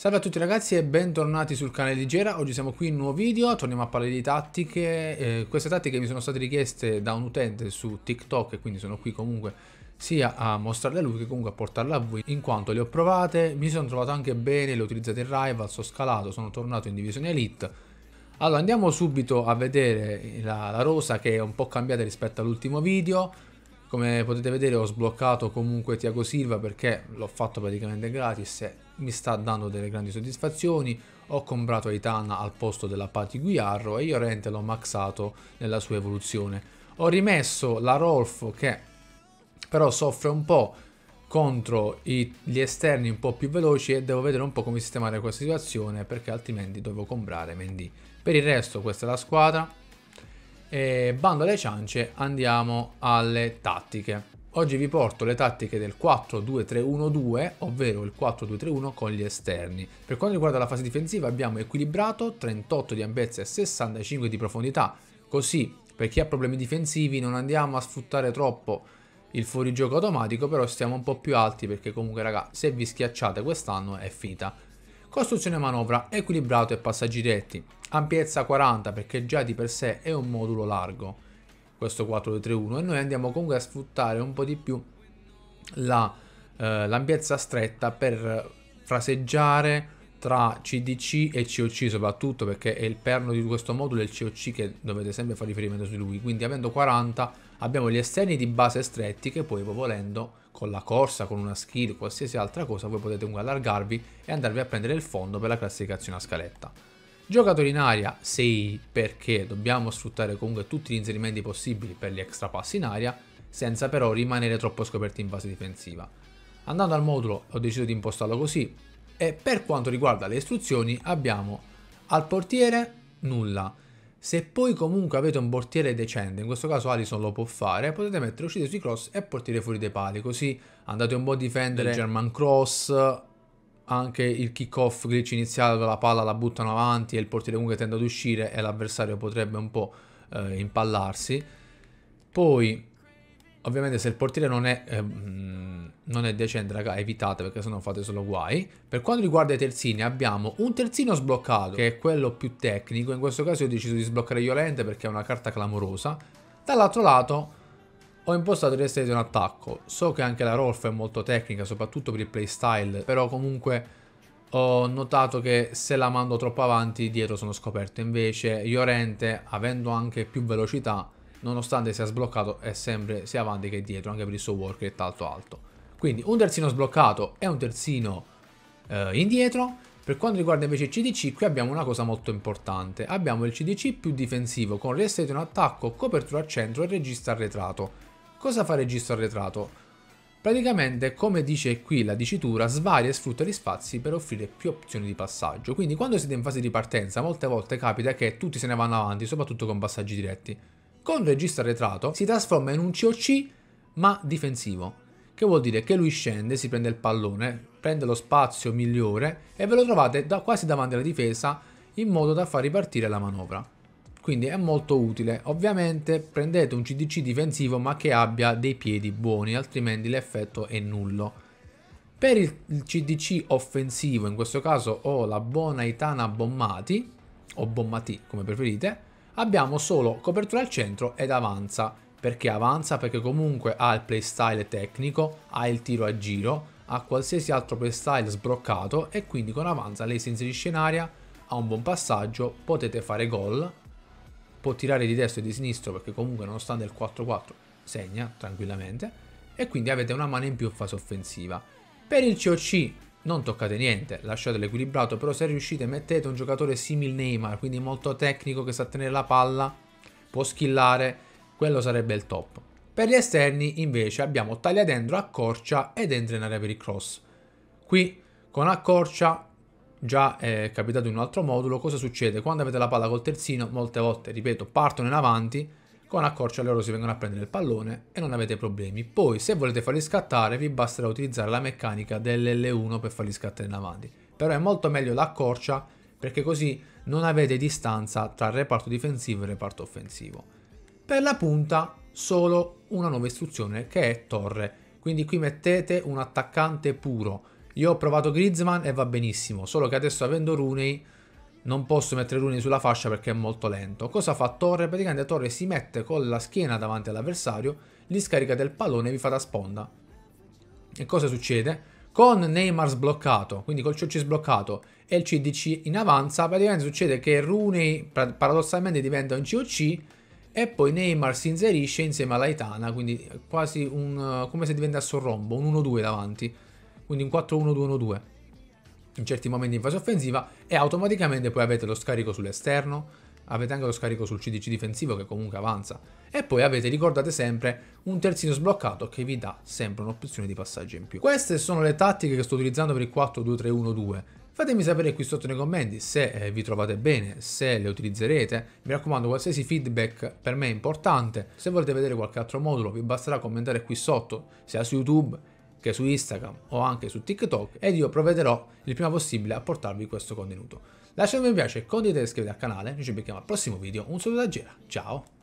Salve a tutti ragazzi e bentornati sul canale di Gera, oggi siamo qui in un nuovo video, torniamo a parlare di tattiche, eh, queste tattiche mi sono state richieste da un utente su TikTok e quindi sono qui comunque sia a mostrarle a lui che comunque a portarle a voi in quanto le ho provate, mi sono trovato anche bene, le ho utilizzate in Rivals, ho scalato, sono tornato in divisione Elite allora andiamo subito a vedere la, la rosa che è un po' cambiata rispetto all'ultimo video come potete vedere ho sbloccato comunque Tiago Silva perché l'ho fatto praticamente gratis e mi sta dando delle grandi soddisfazioni, ho comprato Aitana al posto della Pati Guiarro e io Rente l'ho maxato nella sua evoluzione. Ho rimesso la Rolf che però soffre un po' contro i, gli esterni un po' più veloci e devo vedere un po' come sistemare questa situazione perché altrimenti devo comprare Mendy. Per il resto questa è la squadra e bando alle ciance andiamo alle tattiche. Oggi vi porto le tattiche del 4-2-3-1-2, ovvero il 4-2-3-1 con gli esterni. Per quanto riguarda la fase difensiva abbiamo equilibrato 38 di ampiezza e 65 di profondità, così per chi ha problemi difensivi non andiamo a sfruttare troppo il fuorigioco automatico, però stiamo un po' più alti perché comunque raga, se vi schiacciate quest'anno è finita. Costruzione manovra, equilibrato e passaggi diretti. ampiezza 40 perché già di per sé è un modulo largo questo 4-3-1 e noi andiamo comunque a sfruttare un po' di più l'ampiezza la, eh, stretta per fraseggiare tra CDC e COC soprattutto perché è il perno di questo modulo il COC che dovete sempre fare riferimento su lui quindi avendo 40 abbiamo gli esterni di base stretti che poi volendo con la corsa, con una skill, qualsiasi altra cosa voi potete comunque allargarvi e andarvi a prendere il fondo per la classificazione a scaletta Giocatori in aria 6 perché dobbiamo sfruttare comunque tutti gli inserimenti possibili per gli extra pass in aria, senza però rimanere troppo scoperti in fase difensiva. Andando al modulo ho deciso di impostarlo così e per quanto riguarda le istruzioni abbiamo al portiere nulla. Se poi comunque avete un portiere decente, in questo caso Alison lo può fare, potete mettere uscite sui cross e portiere fuori dei pali, così andate un po' a difendere German Cross, anche il kick-off glitch iniziale dove la palla la buttano avanti e il portiere comunque tende ad uscire e l'avversario potrebbe un po' eh, impallarsi. Poi, ovviamente se il portiere non è, eh, non è decente, raga, evitate perché sennò fate solo guai. Per quanto riguarda i terzini, abbiamo un terzino sbloccato, che è quello più tecnico. In questo caso io ho deciso di sbloccare Iolente perché è una carta clamorosa. Dall'altro lato ho impostato il reset in attacco, so che anche la Rolf è molto tecnica, soprattutto per il playstyle, però comunque ho notato che se la mando troppo avanti dietro sono scoperto, invece Iorente, avendo anche più velocità, nonostante sia sbloccato è sempre sia avanti che dietro, anche per il suo work e tanto alto. Quindi un terzino sbloccato e un terzino eh, indietro, per quanto riguarda invece il CDC, qui abbiamo una cosa molto importante. Abbiamo il CDC più difensivo con restate in attacco, copertura a centro e regista arretrato. Cosa fa il registro arretrato? Praticamente, come dice qui la dicitura, svaria e sfrutta gli spazi per offrire più opzioni di passaggio. Quindi quando siete in fase di partenza, molte volte capita che tutti se ne vanno avanti, soprattutto con passaggi diretti. Con il registro arretrato si trasforma in un COC ma difensivo, che vuol dire che lui scende, si prende il pallone, prende lo spazio migliore e ve lo trovate da, quasi davanti alla difesa in modo da far ripartire la manovra quindi è molto utile. Ovviamente prendete un CDC difensivo ma che abbia dei piedi buoni, altrimenti l'effetto è nullo. Per il CDC offensivo, in questo caso ho la buona Itana Bommati, o Bommati come preferite, abbiamo solo copertura al centro ed avanza. Perché avanza? Perché comunque ha il playstyle tecnico, ha il tiro a giro, ha qualsiasi altro playstyle sbroccato e quindi con avanza lei si inserisce in aria, ha un buon passaggio, potete fare gol può tirare di destro e di sinistro perché comunque nonostante il 4-4 segna tranquillamente e quindi avete una mano in più in fase offensiva. Per il COC non toccate niente, lasciatelo equilibrato, però se riuscite mettete un giocatore simile Neymar, quindi molto tecnico che sa tenere la palla, può skillare, quello sarebbe il top. Per gli esterni invece abbiamo taglia dentro, accorcia ed entra in area per il cross. Qui con accorcia già eh, è capitato in un altro modulo, cosa succede? Quando avete la palla col terzino, molte volte, ripeto, partono in avanti, con accorcia loro si vengono a prendere il pallone e non avete problemi. Poi, se volete farli scattare, vi basterà utilizzare la meccanica dell'L1 per farli scattare in avanti. Però è molto meglio l'accorcia, perché così non avete distanza tra reparto difensivo e reparto offensivo. Per la punta, solo una nuova istruzione, che è torre. Quindi qui mettete un attaccante puro, io ho provato Griezmann e va benissimo, solo che adesso avendo Rooney non posso mettere Rooney sulla fascia perché è molto lento. Cosa fa Torre? Praticamente Torre si mette con la schiena davanti all'avversario, gli scarica del pallone e vi fa da sponda. E cosa succede? Con Neymar sbloccato, quindi col CC sbloccato e il CDC in avanza, praticamente succede che Rooney paradossalmente diventa un COC e poi Neymar si inserisce insieme alla Itana, quindi quasi un, come se diventasse un rombo, un 1-2 davanti quindi in 4-1-2-1-2 in certi momenti in fase offensiva e automaticamente poi avete lo scarico sull'esterno, avete anche lo scarico sul CDC difensivo che comunque avanza e poi avete, ricordate sempre, un terzino sbloccato che vi dà sempre un'opzione di passaggio in più. Queste sono le tattiche che sto utilizzando per il 4-2-3-1-2. Fatemi sapere qui sotto nei commenti se eh, vi trovate bene, se le utilizzerete. Mi raccomando, qualsiasi feedback per me è importante. Se volete vedere qualche altro modulo, vi basterà commentare qui sotto, sia su YouTube che su Instagram o anche su TikTok ed io provvederò il prima possibile a portarvi questo contenuto. Lasciate un mi piace, condividete e iscrivetevi al canale, noi ci becchiamo al prossimo video, un saluto da Gera, ciao!